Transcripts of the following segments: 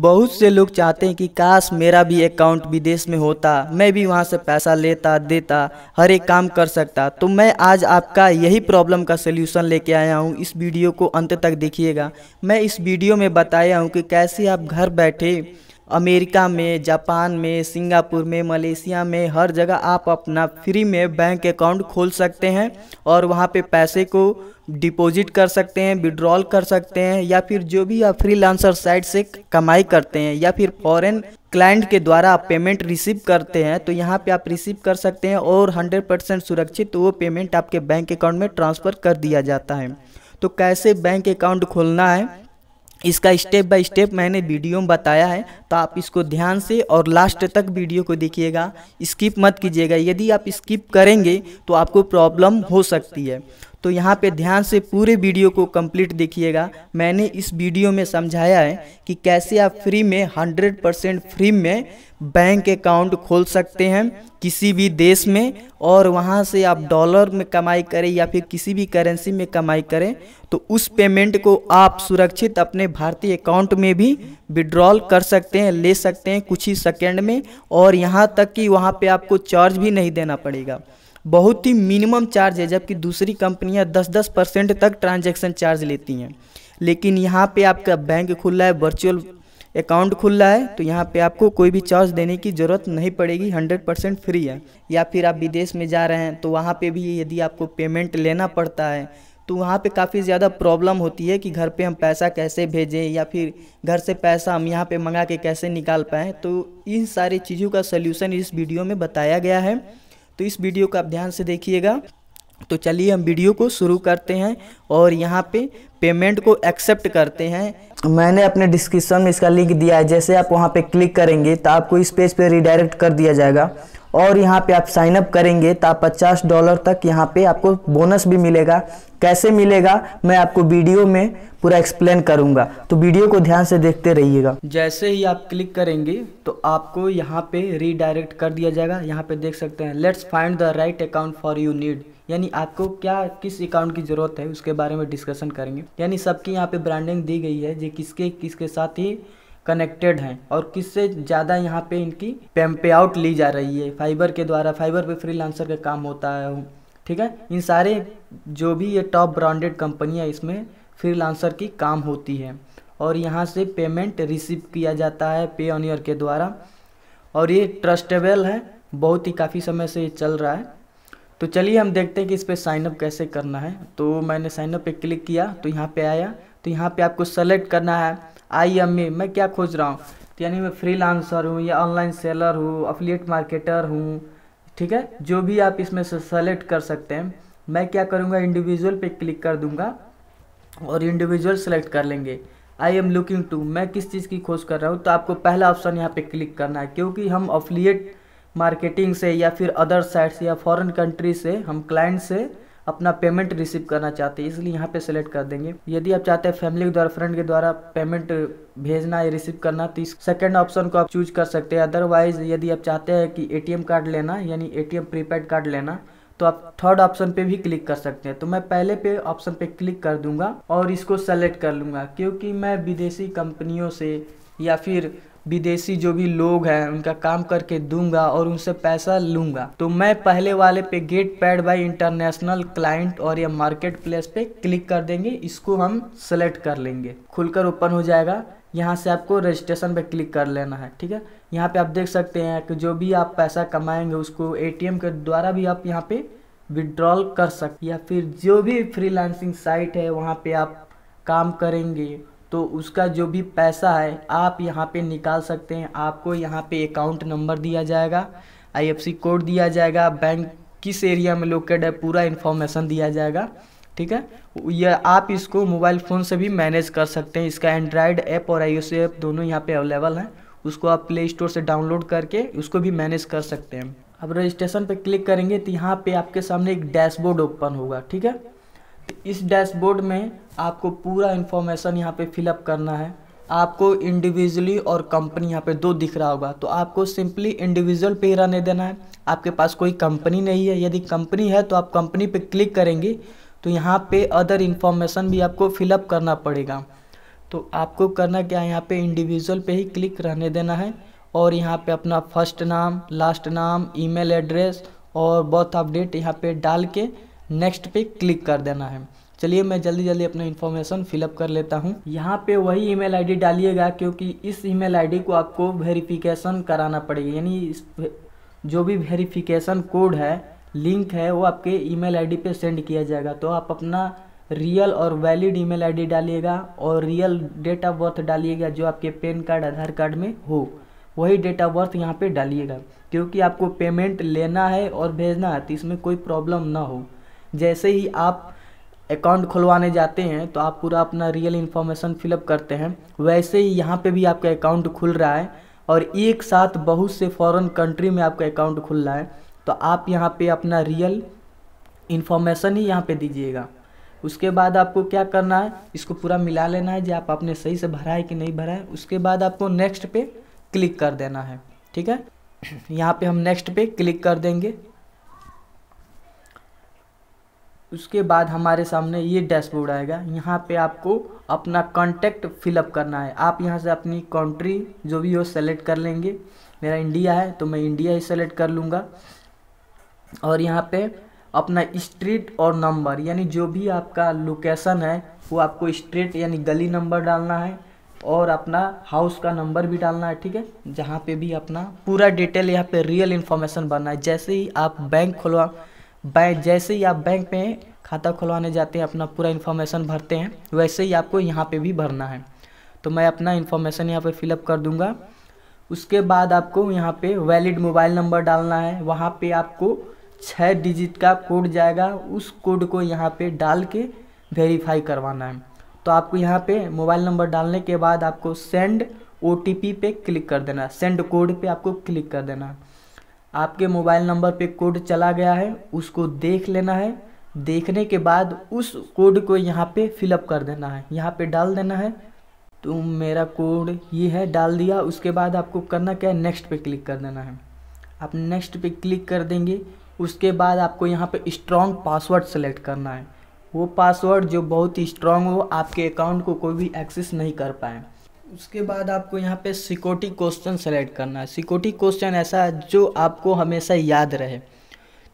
बहुत से लोग चाहते हैं कि काश मेरा भी अकाउंट विदेश में होता मैं भी वहाँ से पैसा लेता देता हर एक काम कर सकता तो मैं आज आपका यही प्रॉब्लम का सलूशन लेके आया हूँ इस वीडियो को अंत तक देखिएगा मैं इस वीडियो में बताया हूँ कि कैसे आप घर बैठे अमेरिका में जापान में सिंगापुर में मलेशिया में हर जगह आप अपना फ्री में बैंक अकाउंट खोल सकते हैं और वहाँ पे पैसे को डिपॉजिट कर सकते हैं विड्रॉल कर सकते हैं या फिर जो भी आप फ्रीलांसर साइट से कमाई करते हैं या फिर फॉरेन क्लाइंट के द्वारा आप पेमेंट रिसीव करते हैं तो यहाँ पे आप रिसीव कर सकते हैं और 100 परसेंट सुरक्षित वो पेमेंट आपके बैंक अकाउंट में ट्रांसफ़र कर दिया जाता है तो कैसे बैंक अकाउंट खोलना है इसका स्टेप बाय स्टेप मैंने वीडियो में बताया है तो आप इसको ध्यान से और लास्ट तक वीडियो को देखिएगा स्किप मत कीजिएगा यदि आप स्किप करेंगे तो आपको प्रॉब्लम हो सकती है तो यहाँ पे ध्यान से पूरे वीडियो को कंप्लीट देखिएगा मैंने इस वीडियो में समझाया है कि कैसे आप फ्री में 100 परसेंट फ्री में बैंक अकाउंट खोल सकते हैं किसी भी देश में और वहाँ से आप डॉलर में कमाई करें या फिर किसी भी करेंसी में कमाई करें तो उस पेमेंट को आप सुरक्षित अपने भारतीय अकाउंट में भी विड्रॉल कर सकते हैं ले सकते हैं कुछ ही सेकेंड में और यहाँ तक कि वहाँ पर आपको चार्ज भी नहीं देना पड़ेगा बहुत ही मिनिमम चार्ज है जबकि दूसरी कंपनियां 10-10 परसेंट तक ट्रांजैक्शन चार्ज लेती हैं लेकिन यहाँ पे आपका बैंक खुल रहा है वर्चुअल अकाउंट खुल रहा है तो यहाँ पे आपको कोई भी चार्ज देने की ज़रूरत नहीं पड़ेगी 100 परसेंट फ्री है या फिर आप विदेश में जा रहे हैं तो वहाँ पे भी यदि आपको पेमेंट लेना पड़ता है तो वहाँ पे काफ़ी ज़्यादा प्रॉब्लम होती है कि घर पे हम पैसा कैसे भेजें या फिर घर से पैसा हम यहाँ पे मंगा के कैसे निकाल पाएँ तो इन सारी चीज़ों का सल्यूशन इस वीडियो में बताया गया है तो इस वीडियो को आप ध्यान से देखिएगा तो चलिए हम वीडियो को शुरू करते हैं और यहाँ पे पेमेंट को एक्सेप्ट करते हैं मैंने अपने डिस्क्रिप्शन में इसका लिंक दिया है जैसे आप वहाँ पे क्लिक करेंगे तो आपको इस पेज पे रिडायरेक्ट कर दिया जाएगा और यहाँ पे आप साइन अप करेंगे तो आप पचास डॉलर तक यहाँ पे आपको बोनस भी मिलेगा कैसे मिलेगा मैं आपको वीडियो में पूरा एक्सप्लेन करूँगा तो वीडियो को ध्यान से देखते रहिएगा जैसे ही आप क्लिक करेंगे तो आपको यहाँ पे रीडायरेक्ट कर दिया जाएगा यहाँ पे देख सकते हैं let's find the right account for you need यानी आपको क्या किस अकाउंट की ज़रूरत है उसके बारे में डिस्कशन करेंगे यानी सबकी यहाँ पे ब्रांडिंग दी गई है जो किसके किसके साथ ही कनेक्टेड हैं और किससे ज़्यादा यहाँ पे इनकी पे आउट ली जा रही है फाइबर के द्वारा फाइबर पे फ्रीलांसर का काम होता है ठीक है इन सारे जो भी ये टॉप ब्रांडेड कंपनियाँ इसमें फ्रीलांसर की काम होती है और यहाँ से पेमेंट रिसीव किया जाता है पे ऑनियर के द्वारा और ये ट्रस्टेबल है बहुत ही काफ़ी समय से ये चल रहा है तो चलिए हम देखते हैं कि इस पर साइनअप कैसे करना है तो मैंने साइनअप पे क्लिक किया तो यहाँ पे आया तो यहाँ पे आपको सेलेक्ट करना है आई एम ए मैं क्या खोज रहा हूँ तो यानी मैं फ्री लांसर हूँ या ऑनलाइन सेलर हूँ अफिलियट मार्केटर हूँ ठीक है जो भी आप इसमें से सेलेक्ट कर सकते हैं मैं क्या करूँगा इंडिविजुअल पे क्लिक कर दूँगा और इंडिविजुअल सेलेक्ट कर लेंगे आई एम लुकिंग टू मैं किस चीज़ की खोज कर रहा हूँ तो आपको पहला ऑप्शन यहाँ पे क्लिक करना है क्योंकि हम अफिलिएट मार्केटिंग से या फिर अदर साइट से या फॉरेन कंट्री से हम क्लाइंट से अपना पेमेंट रिसीव करना चाहते हैं इसलिए यहाँ पे सेलेक्ट कर देंगे यदि आप चाहते हैं फैमिली के द्वारा फ्रेंड के द्वारा पेमेंट भेजना या रिसीव करना तो इस सेकेंड ऑप्शन को आप चूज कर सकते हैं अदरवाइज यदि आप चाहते हैं कि एटीएम कार्ड लेना यानी एटीएम प्रीपेड कार्ड लेना तो आप थर्ड ऑप्शन पे भी क्लिक कर सकते हैं तो मैं पहले पे ऑप्शन पे क्लिक कर दूंगा और इसको सेलेक्ट कर लूँगा क्योंकि मैं विदेशी कंपनियों से या फिर विदेशी जो भी लोग हैं उनका काम करके दूंगा और उनसे पैसा लूंगा तो मैं पहले वाले पे get paid by international client और या मार्केट प्लेस पे क्लिक कर देंगे इसको हम सेलेक्ट कर लेंगे खुलकर ओपन हो जाएगा यहाँ से आपको रजिस्ट्रेशन पे क्लिक कर लेना है ठीक है यहाँ पे आप देख सकते हैं कि जो भी आप पैसा कमाएंगे उसको ए के द्वारा भी आप यहाँ पे विड्रॉल कर सकते या फिर जो भी फ्रीलांसिंग साइट है वहाँ पे आप काम करेंगे तो उसका जो भी पैसा है आप यहाँ पे निकाल सकते हैं आपको यहाँ पे अकाउंट नंबर दिया जाएगा आईएफसी कोड दिया जाएगा बैंक किस एरिया में लोकेट है पूरा इन्फॉर्मेशन दिया जाएगा ठीक है यह आप इसको मोबाइल फ़ोन से भी मैनेज कर सकते हैं इसका एंड्रॉयड ऐप और आई ऐप दोनों यहाँ पर अवेलेबल हैं उसको आप प्ले स्टोर से डाउनलोड करके उसको भी मैनेज कर सकते हैं अब रजिस्ट्रेशन पे क्लिक करेंगे तो यहाँ पे आपके सामने एक डैशबोर्ड ओपन होगा ठीक है इस डैशबोर्ड में आपको पूरा इन्फॉर्मेशन यहाँ पे फिलअप करना है आपको इंडिविजुअली और कंपनी यहाँ पे दो दिख रहा होगा तो आपको सिंपली इंडिविजुअल पे रहने देना है आपके पास कोई कंपनी नहीं है यदि कंपनी है तो आप कंपनी पे क्लिक करेंगे तो यहाँ पे अदर इन्फॉर्मेशन भी आपको फिलअप करना पड़ेगा तो आपको करना क्या है यहाँ पे इंडिविजुअल पे ही क्लिक रहने देना है और यहाँ पर अपना फर्स्ट नाम लास्ट नाम ईमेल एड्रेस और बर्थ अपडेट यहाँ पर डाल के नेक्स्ट पे क्लिक कर देना है चलिए मैं जल्दी जल्दी अपना इन्फॉर्मेशन फिलअप कर लेता हूँ यहाँ पे वही ईमेल आईडी डालिएगा क्योंकि इस ईमेल आईडी को आपको वेरिफिकेशन कराना पड़ेगा यानी इस जो भी वेरिफिकेशन कोड है लिंक है वो आपके ईमेल आईडी पे सेंड किया जाएगा तो आप अपना रियल और वैलिड ईमेल आईडी डालिएगा और रियल डेट ऑफ बर्थ डालिएगा जो आपके पेन कार्ड आधार कार्ड में हो वही डेट ऑफ बर्थ यहाँ पर डालिएगा क्योंकि आपको पेमेंट लेना है और भेजना है तो इसमें कोई प्रॉब्लम ना हो जैसे ही आप अकाउंट खुलवाने जाते हैं तो आप पूरा अपना रियल इन्फॉर्मेशन फिलअप करते हैं वैसे ही यहाँ पे भी आपका अकाउंट खुल रहा है और एक साथ बहुत से फॉरेन कंट्री में आपका अकाउंट खुल रहा है तो आप यहाँ पे अपना रियल इन्फॉर्मेशन ही यहाँ पे दीजिएगा उसके बाद आपको क्या करना है इसको पूरा मिला लेना है जो आप अपने सही से भरा है कि नहीं भरा है उसके बाद आपको नेक्स्ट पे क्लिक कर देना है ठीक है यहाँ पे हम नेक्स्ट पे क्लिक कर देंगे उसके बाद हमारे सामने ये डैशबोर्ड आएगा यहाँ पे आपको अपना कॉन्टैक्ट फिलअप करना है आप यहाँ से अपनी कंट्री जो भी हो सेलेक्ट कर लेंगे मेरा इंडिया है तो मैं इंडिया ही सेलेक्ट कर लूँगा और यहाँ पे अपना स्ट्रीट और नंबर यानी जो भी आपका लोकेशन है वो आपको स्ट्रीट यानी गली नंबर डालना है और अपना हाउस का नंबर भी डालना है ठीक है जहाँ पे भी अपना पूरा डिटेल यहाँ पे रियल इन्फॉर्मेशन बनना है जैसे ही आप बैंक खुलवा बैंक जैसे ही आप बैंक में खाता खुलवाने जाते हैं अपना पूरा इन्फॉर्मेशन भरते हैं वैसे ही आपको यहाँ पे भी भरना है तो मैं अपना इन्फॉर्मेशन यहाँ पे फिलअप कर दूँगा उसके बाद आपको यहाँ पे वैलिड मोबाइल नंबर डालना है वहाँ पे आपको छः डिजिट का कोड जाएगा उस कोड को यहाँ पे डाल के वेरीफाई करवाना है तो आपको यहाँ पे मोबाइल नंबर डालने के बाद आपको सेंड ओ पे क्लिक कर देना सेंड कोड पर आपको क्लिक कर देना है आपके मोबाइल नंबर पे कोड चला गया है उसको देख लेना है देखने के बाद उस कोड को यहाँ पे फिलअप कर देना है यहाँ पे डाल देना है तो मेरा कोड ये है डाल दिया उसके बाद आपको करना क्या है नेक्स्ट पे क्लिक कर देना है आप नेक्स्ट पे क्लिक कर देंगे उसके बाद आपको यहाँ पे स्ट्रॉन्ग पासवर्ड सेलेक्ट करना है वो पासवर्ड जो बहुत ही स्ट्रॉन्ग हो आपके अकाउंट को कोई भी एक्सेस नहीं कर पाए उसके बाद आपको यहाँ पे सिक्योरिटी क्वेश्चन सेलेक्ट करना है सिक्योरिटी क्वेश्चन ऐसा है जो आपको हमेशा याद रहे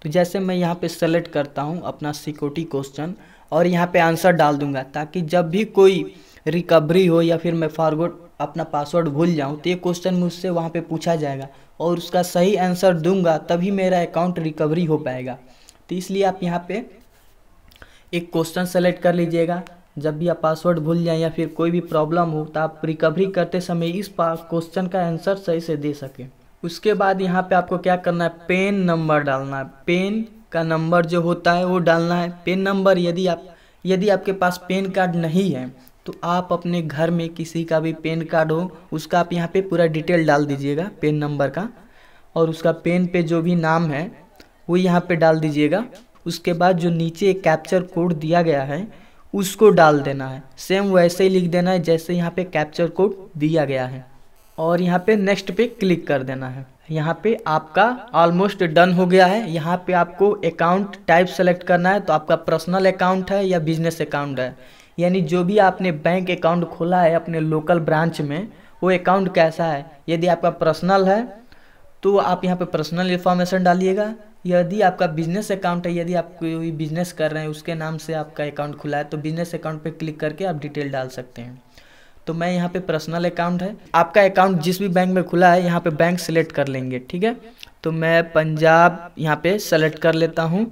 तो जैसे मैं यहाँ पे सेलेक्ट करता हूँ अपना सिक्योरिटी क्वेश्चन और यहाँ पे आंसर डाल दूंगा ताकि जब भी कोई रिकवरी हो या फिर मैं फॉरवर्ड अपना पासवर्ड भूल जाऊँ तो ये क्वेश्चन मुझसे वहाँ पर पूछा जाएगा और उसका सही आंसर दूंगा तभी मेरा अकाउंट रिकवरी हो पाएगा तो इसलिए आप यहाँ पर एक क्वेश्चन सेलेक्ट कर लीजिएगा जब भी आप पासवर्ड भूल जाएं या फिर कोई भी प्रॉब्लम हो तो आप रिकवरी करते समय इस क्वेश्चन का आंसर सही से दे सकें उसके बाद यहाँ पे आपको क्या करना है पेन नंबर डालना है पेन का नंबर जो होता है वो डालना है पेन नंबर यदि आप यदि आपके पास पेन कार्ड नहीं है तो आप अपने घर में किसी का भी पेन कार्ड हो उसका आप यहाँ पे पूरा डिटेल डाल दीजिएगा पेन नंबर का और उसका पेन पे जो भी नाम है वो यहाँ पे डाल दीजिएगा उसके बाद जो नीचे कैप्चर कोड दिया गया है उसको डाल देना है सेम वैसे ही लिख देना है जैसे यहाँ पे कैप्चर कोड दिया गया है और यहाँ पे नेक्स्ट पे क्लिक कर देना है यहाँ पे आपका ऑलमोस्ट डन हो गया है यहाँ पे आपको अकाउंट टाइप सेलेक्ट करना है तो आपका पर्सनल अकाउंट है या बिजनेस अकाउंट है यानी जो भी आपने बैंक अकाउंट खोला है अपने लोकल ब्रांच में वो अकाउंट कैसा है यदि आपका पर्सनल है तो आप यहाँ पे पर्सनल इन्फॉर्मेशन डालिएगा यदि आपका बिजनेस अकाउंट है यदि आप कोई बिजनेस कर रहे हैं उसके नाम से आपका अकाउंट खुला है तो बिजनेस अकाउंट पे क्लिक करके आप डिटेल डाल सकते हैं तो मैं यहाँ पे पर्सनल अकाउंट है आपका अकाउंट जिस भी बैंक में खुला है यहाँ पे बैंक सेलेक्ट कर लेंगे ठीक है तो मैं पंजाब यहाँ पे सेलेक्ट कर लेता हूँ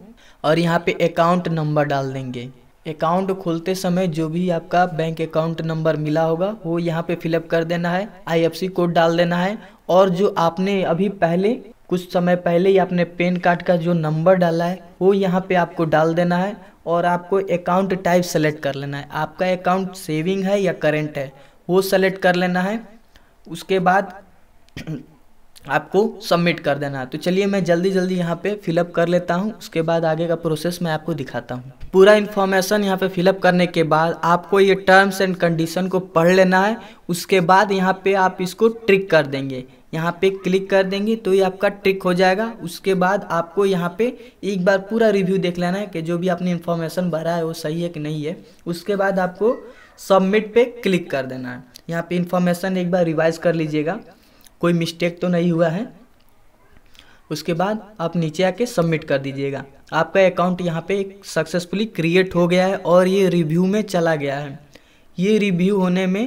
और यहाँ पे अकाउंट नंबर डाल देंगे अकाउंट खोलते समय जो भी आपका बैंक अकाउंट नंबर मिला होगा वो यहाँ पे फिलअप कर देना है आईएफसी कोड डाल देना है और जो आपने अभी पहले कुछ समय पहले ही आपने पेन कार्ड का जो नंबर डाला है वो यहाँ पे आपको डाल देना है और आपको अकाउंट टाइप सेलेक्ट कर लेना है आपका अकाउंट सेविंग है या करेंट है वो सेलेक्ट कर लेना है उसके बाद आपको सबमिट कर देना है तो चलिए मैं जल्दी जल्दी यहाँ पे फिलअप कर लेता हूँ उसके बाद आगे का प्रोसेस मैं आपको दिखाता हूँ पूरा इन्फॉर्मेशन यहाँ पे फिलअप करने के बाद आपको ये टर्म्स एंड कंडीशन को पढ़ लेना है उसके बाद यहाँ पे आप इसको ट्रिक कर देंगे यहाँ पे क्लिक कर देंगे तो ये आपका ट्रिक हो जाएगा उसके बाद आपको यहाँ पे एक बार पूरा रिव्यू देख लेना है कि जो भी आपने इन्फॉर्मेशन भरा है वो सही है कि नहीं है उसके बाद आपको सबमिट पे क्लिक कर देना है यहाँ पे इन्फॉर्मेशन एक बार रिवाइज कर लीजिएगा कोई मिस्टेक तो नहीं हुआ है उसके बाद आप नीचे आके सबमिट कर दीजिएगा आपका अकाउंट यहाँ पे सक्सेसफुली क्रिएट हो गया है और ये रिव्यू में चला गया है ये रिव्यू होने में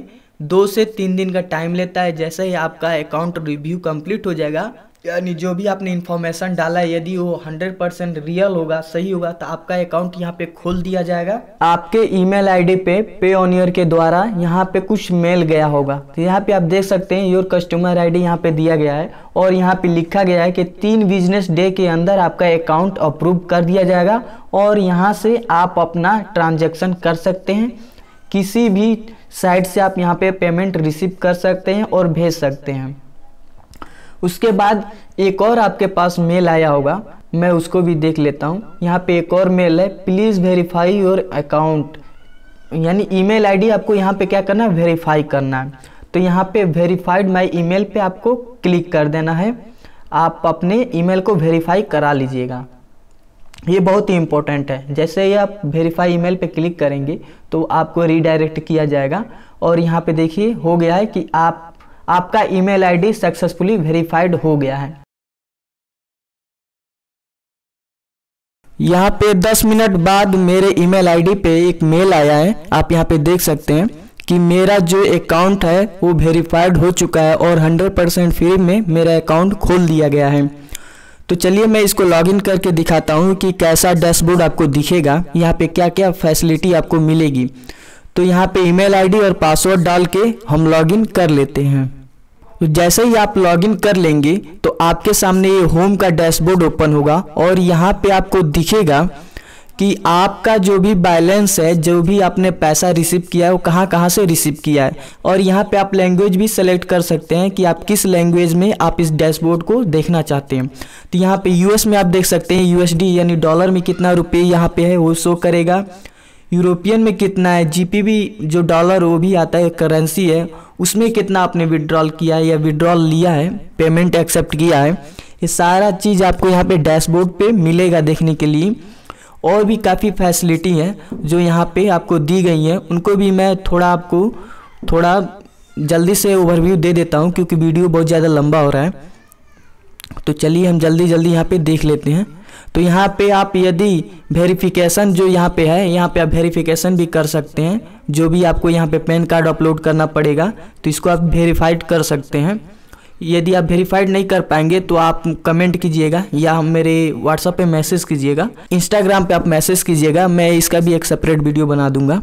दो से तीन दिन का टाइम लेता है जैसे ही आपका अकाउंट रिव्यू कंप्लीट हो जाएगा यानी जो भी आपने इन्फॉर्मेशन डाला है यदि वो 100 परसेंट रियल होगा सही होगा तो आपका अकाउंट यहाँ पे खोल दिया जाएगा आपके ईमेल आईडी पे पे ऑनियर के द्वारा यहाँ पे कुछ मेल गया होगा तो यहाँ पे आप देख सकते हैं योर कस्टमर आईडी यहाँ पे दिया गया है और यहाँ पे लिखा गया है कि तीन बिजनेस डे के अंदर आपका अकाउंट अप्रूव कर दिया जाएगा और यहाँ से आप अपना ट्रांजेक्शन कर सकते हैं किसी भी साइट से आप यहाँ पे पेमेंट रिसीव कर सकते हैं और भेज सकते हैं उसके बाद एक और आपके पास मेल आया होगा मैं उसको भी देख लेता हूँ यहाँ पे एक और मेल है प्लीज़ वेरीफाई योर अकाउंट यानी ईमेल आईडी आपको यहाँ पे क्या करना है वेरीफाई करना है तो यहाँ पे वेरीफाइड माई ईमेल पे आपको क्लिक कर देना है आप अपने ईमेल को वेरीफाई करा लीजिएगा ये बहुत ही इम्पोर्टेंट है जैसे ही आप वेरीफाई ईमेल पे क्लिक करेंगे तो आपको रीडायरेक्ट किया जाएगा और यहाँ पे देखिए हो गया है कि आप आपका ईमेल आईडी सक्सेसफुली वेरीफाइड हो गया है यहाँ पे 10 मिनट बाद मेरे ईमेल आईडी पे एक मेल आया है आप यहाँ पे देख सकते हैं कि मेरा जो अकाउंट है वो वेरीफाइड हो चुका है और 100 परसेंट फ्री में मेरा अकाउंट खोल दिया गया है तो चलिए मैं इसको लॉगिन करके दिखाता हूँ कि कैसा डैशबोर्ड आपको दिखेगा यहाँ पे क्या क्या फैसिलिटी आपको मिलेगी तो यहाँ पे ईमेल आईडी और पासवर्ड डाल के हम लॉगिन कर लेते हैं तो जैसे ही आप लॉगिन कर लेंगे तो आपके सामने ये होम का डैशबोर्ड ओपन होगा और यहाँ पे आपको दिखेगा कि आपका जो भी बैलेंस है जो भी आपने पैसा रिसीव किया है वो कहाँ कहाँ से रिसीव किया है और यहाँ पे आप लैंग्वेज भी सेलेक्ट कर सकते हैं कि आप किस लैंग्वेज में आप इस डैशबोर्ड को देखना चाहते हैं तो यहाँ पे यूएस में आप देख सकते हैं यूएसडी यानी डॉलर में कितना रुपये यहाँ पे है वो शो करेगा यूरोपियन में कितना है जी जो डॉलर वो भी आता है करेंसी है उसमें कितना आपने विड्रॉल किया है या विड्रॉल लिया है पेमेंट एक्सेप्ट किया है ये सारा चीज़ आपको यहाँ पे डैशबोर्ड पे मिलेगा देखने के लिए और भी काफ़ी फैसिलिटी हैं जो यहाँ पे आपको दी गई हैं उनको भी मैं थोड़ा आपको थोड़ा जल्दी से ओवरव्यू दे देता हूँ क्योंकि वीडियो बहुत ज़्यादा लंबा हो रहा है तो चलिए हम जल्दी जल्दी यहाँ पर देख लेते हैं तो यहाँ पे आप यदि वेरिफिकेशन जो यहाँ पे है यहाँ पे आप वेरिफिकेशन भी कर सकते हैं जो भी आपको यहाँ पे पैन कार्ड अपलोड करना पड़ेगा तो इसको आप वेरीफाइड कर सकते हैं यदि आप वेरीफाइड नहीं कर पाएंगे तो आप कमेंट कीजिएगा या हम मेरे व्हाट्सएप पे मैसेज कीजिएगा इंस्टाग्राम पे आप मैसेज कीजिएगा मैं इसका भी एक सेपरेट वीडियो बना दूंगा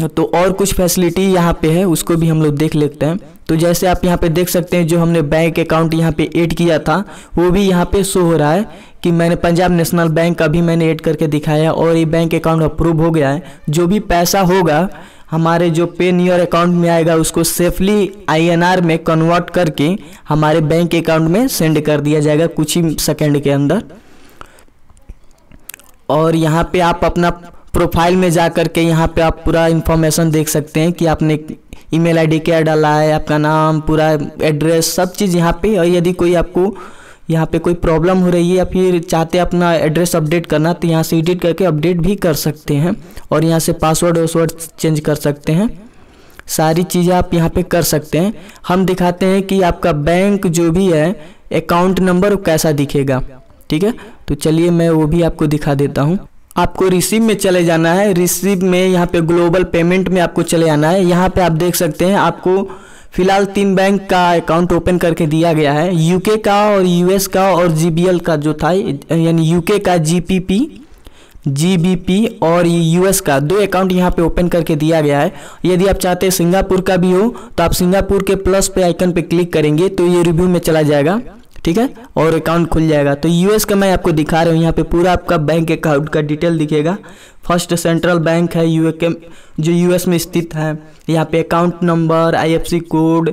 तो और कुछ फैसिलिटी यहाँ पे है उसको भी हम लोग देख लेते हैं तो जैसे आप यहाँ पे देख सकते हैं जो हमने बैंक अकाउंट यहाँ पे ऐड किया था वो भी यहाँ पे शो हो रहा है कि मैंने पंजाब नेशनल बैंक का भी मैंने ऐड करके दिखाया और ये बैंक अकाउंट अप्रूव हो गया है जो भी पैसा होगा हमारे जो पे नियर अकाउंट में आएगा उसको सेफली आई में कन्वर्ट करके हमारे बैंक अकाउंट में सेंड कर दिया जाएगा कुछ ही सेकेंड के अंदर और यहाँ पर आप अपना प्रोफाइल में जा कर के यहाँ पे आप पूरा इन्फॉर्मेशन देख सकते हैं कि आपने ईमेल आईडी क्या डाला है आपका नाम पूरा एड्रेस सब चीज़ यहाँ पे और यदि कोई आपको यहाँ पे कोई प्रॉब्लम हो रही है या फिर चाहते हैं अपना एड्रेस अपडेट करना तो यहाँ से एडिट करके अपडेट भी कर सकते हैं और यहाँ से पासवर्ड वासवर्ड चेंज कर सकते हैं सारी चीज़ें आप यहाँ पे कर सकते हैं हम दिखाते हैं कि आपका बैंक जो भी है अकाउंट नंबर कैसा दिखेगा ठीक है तो चलिए मैं वो भी आपको दिखा देता हूँ आपको रिसीव में चले जाना है रिसीव में यहाँ पे ग्लोबल पेमेंट में आपको चले जाना है यहाँ पे आप देख सकते हैं आपको फिलहाल तीन बैंक का अकाउंट ओपन करके दिया गया है यूके का और यूएस का और जीबीएल का जो था यानी यूके का जीपीपी जीबीपी और यूएस का दो अकाउंट यहाँ पे ओपन करके दिया गया है यदि आप चाहते हैं सिंगापुर का भी हो तो आप सिंगापुर के प्लस पे आइकन पे क्लिक करेंगे तो ये रिव्यू में चला जाएगा ठीक है और अकाउंट खुल जाएगा तो यूएस का मैं आपको दिखा रहा हूँ यहाँ पे पूरा आपका बैंक अकाउंट का डिटेल दिखेगा फर्स्ट सेंट्रल बैंक है यू के जो यूएस में स्थित है यहाँ पे अकाउंट नंबर आईएफसी कोड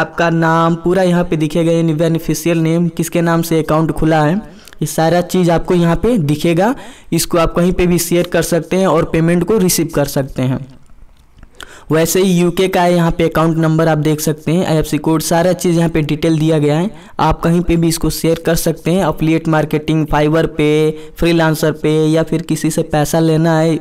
आपका नाम पूरा यहाँ पे दिखेगा यानी बेनिफिशियल नेम किसके नाम से अकाउंट खुला है ये सारा चीज़ आपको यहाँ पर दिखेगा इसको आप कहीं पर भी शेयर कर सकते हैं और पेमेंट को रिसीव कर सकते हैं वैसे ही यूके का है यहाँ पे अकाउंट नंबर आप देख सकते हैं आई कोड सारा चीज़ यहाँ पे डिटेल दिया गया है आप कहीं पे भी इसको शेयर कर सकते हैं अपलिएट मार्केटिंग फाइबर पे फ्रीलांसर पे या फिर किसी से पैसा लेना है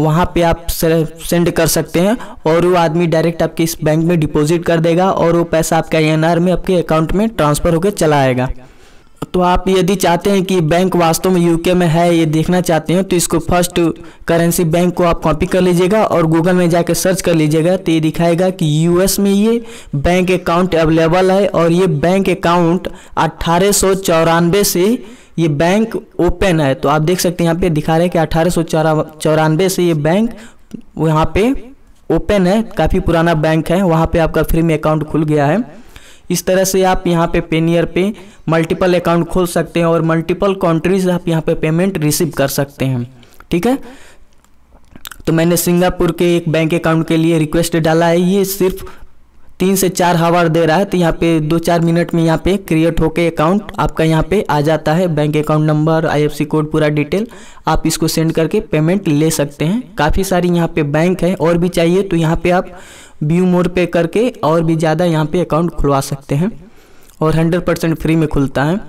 वहाँ पे आप सेंड कर सकते हैं और वो आदमी डायरेक्ट आपके इस बैंक में डिपॉजिट कर देगा और वो पैसा आपका एन में आपके अकाउंट में ट्रांसफ़र होकर चला आएगा तो आप यदि चाहते हैं कि बैंक वास्तव में यूके में है ये देखना चाहते हैं तो इसको फर्स्ट करेंसी बैंक को आप कॉपी कर लीजिएगा और गूगल में जाकर सर्च कर लीजिएगा तो ये दिखाएगा कि यूएस में ये बैंक अकाउंट अवेलेबल है और ये बैंक अकाउंट अट्ठारह से ये बैंक ओपन है तो आप देख सकते हैं यहाँ पे दिखा रहे हैं कि अट्ठारह से ये बैंक यहाँ पे ओपन है काफ़ी पुराना बैंक है वहाँ पे आपका फ्री में अकाउंट खुल गया है इस तरह से आप यहाँ पे पेनियर पे मल्टीपल अकाउंट खोल सकते हैं और मल्टीपल कंट्रीज आप यहाँ पे पेमेंट रिसीव कर सकते हैं ठीक है तो मैंने सिंगापुर के एक बैंक अकाउंट के लिए रिक्वेस्ट डाला है ये सिर्फ तीन से चार हावर दे रहा है तो यहाँ पे दो चार मिनट में यहाँ पे क्रिएट होके अकाउंट आपका यहाँ पे आ जाता है bank account number IFSC code पूरा डिटेल आप इसको सेंड करके पेमेंट ले सकते हैं काफ़ी सारी यहाँ पे बैंक है और भी चाहिए तो यहाँ पे आप व्यू मोड पे करके और भी ज़्यादा यहाँ पे अकाउंट खुलवा सकते हैं और 100 परसेंट फ्री में खुलता है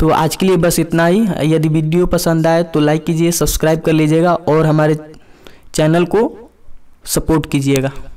तो आज के लिए बस इतना ही यदि वीडियो पसंद आए तो लाइक कीजिए सब्सक्राइब कर लीजिएगा और हमारे चैनल को सपोर्ट कीजिएगा